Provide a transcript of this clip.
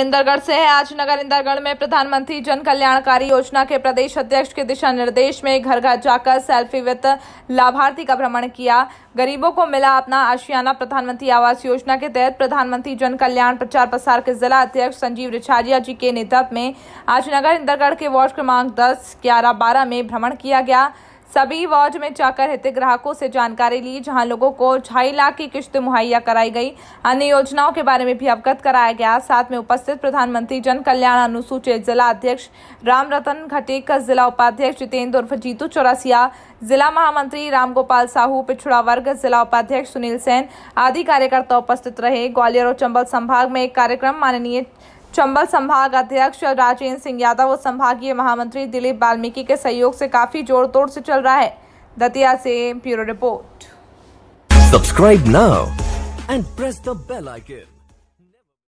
इंदरगढ़ से है आज नगर में प्रधानमंत्री जन कल्याणकारी योजना के प्रदेश अध्यक्ष के दिशा निर्देश में घर घर जाकर सेल्फी विद लाभार्थी का भ्रमण किया गरीबों को मिला अपना आशियाना प्रधानमंत्री आवास योजना के तहत प्रधानमंत्री जन कल्याण प्रचार प्रसार के जिला अध्यक्ष संजीव रिछारिया जी के नेतृत्व में आज नगर इंदरगढ़ के वार्ड क्रमांक दस ग्यारह बारह में भ्रमण किया गया सभी वार्ड में जाकर हित ग्राहकों से जानकारी ली जहां लोगों को ढाई लाख की किश्त मुहैया कराई गई अन्य योजनाओं के बारे में भी अवगत कराया गया साथ में उपस्थित प्रधानमंत्री जन कल्याण अनुसूचित जिला अध्यक्ष राम रतन घटेक जिला उपाध्यक्ष जितेंद्र उर्फ जीतू चौरासिया जिला महामंत्री रामगोपाल साहू पिछड़ा वर्ग जिला उपाध्यक्ष सुनील सेन आदि कार्यकर्ता उपस्थित रहे ग्वालियर और चंबल संभाग में एक कार्यक्रम माननीय चंबल संभाग अध्यक्ष राजेंद्र सिंह यादव और संभागीय महामंत्री दिलीप वाल्मीकि के सहयोग से काफी जोर तोड़ से चल रहा है दतिया से bureau report subscribe now and press the bell icon